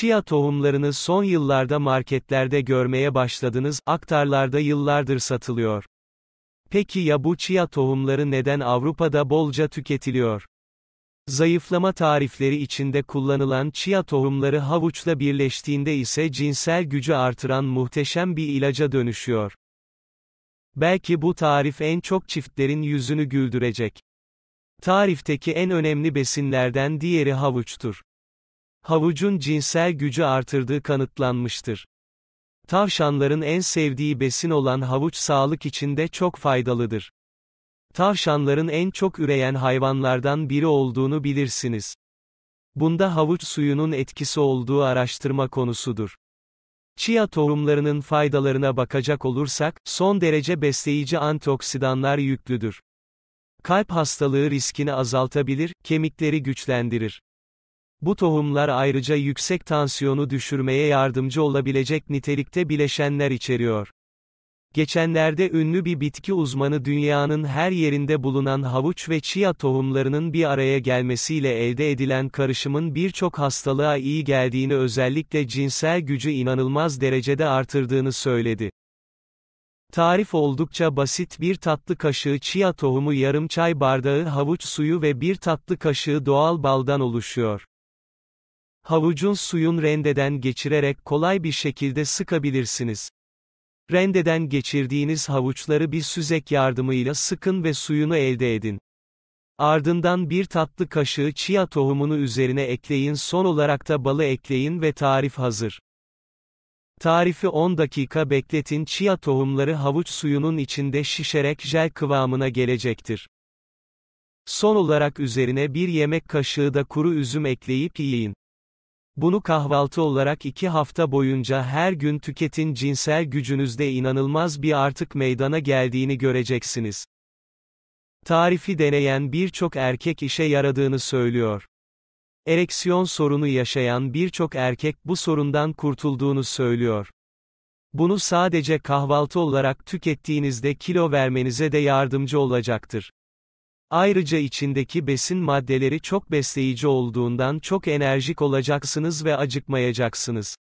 Chia tohumlarını son yıllarda marketlerde görmeye başladınız, aktarlarda yıllardır satılıyor. Peki ya bu chia tohumları neden Avrupa'da bolca tüketiliyor? Zayıflama tarifleri içinde kullanılan chia tohumları havuçla birleştiğinde ise cinsel gücü artıran muhteşem bir ilaca dönüşüyor. Belki bu tarif en çok çiftlerin yüzünü güldürecek. Tarifteki en önemli besinlerden diğeri havuçtur. Havucun cinsel gücü artırdığı kanıtlanmıştır. Tavşanların en sevdiği besin olan havuç sağlık için de çok faydalıdır. Tavşanların en çok üreyen hayvanlardan biri olduğunu bilirsiniz. Bunda havuç suyunun etkisi olduğu araştırma konusudur. Chia tohumlarının faydalarına bakacak olursak, son derece besleyici antioksidanlar yüklüdür. Kalp hastalığı riskini azaltabilir, kemikleri güçlendirir. Bu tohumlar ayrıca yüksek tansiyonu düşürmeye yardımcı olabilecek nitelikte bileşenler içeriyor. Geçenlerde ünlü bir bitki uzmanı dünyanın her yerinde bulunan havuç ve chia tohumlarının bir araya gelmesiyle elde edilen karışımın birçok hastalığa iyi geldiğini özellikle cinsel gücü inanılmaz derecede artırdığını söyledi. Tarif oldukça basit bir tatlı kaşığı chia tohumu yarım çay bardağı havuç suyu ve bir tatlı kaşığı doğal baldan oluşuyor. Havucun suyun rendeden geçirerek kolay bir şekilde sıkabilirsiniz. Rendeden geçirdiğiniz havuçları bir süzek yardımıyla sıkın ve suyunu elde edin. Ardından bir tatlı kaşığı chia tohumunu üzerine ekleyin son olarak da balı ekleyin ve tarif hazır. Tarifi 10 dakika bekletin chia tohumları havuç suyunun içinde şişerek jel kıvamına gelecektir. Son olarak üzerine bir yemek kaşığı da kuru üzüm ekleyip yiyin. Bunu kahvaltı olarak iki hafta boyunca her gün tüketin cinsel gücünüzde inanılmaz bir artık meydana geldiğini göreceksiniz. Tarifi deneyen birçok erkek işe yaradığını söylüyor. Ereksiyon sorunu yaşayan birçok erkek bu sorundan kurtulduğunu söylüyor. Bunu sadece kahvaltı olarak tükettiğinizde kilo vermenize de yardımcı olacaktır. Ayrıca içindeki besin maddeleri çok besleyici olduğundan çok enerjik olacaksınız ve acıkmayacaksınız.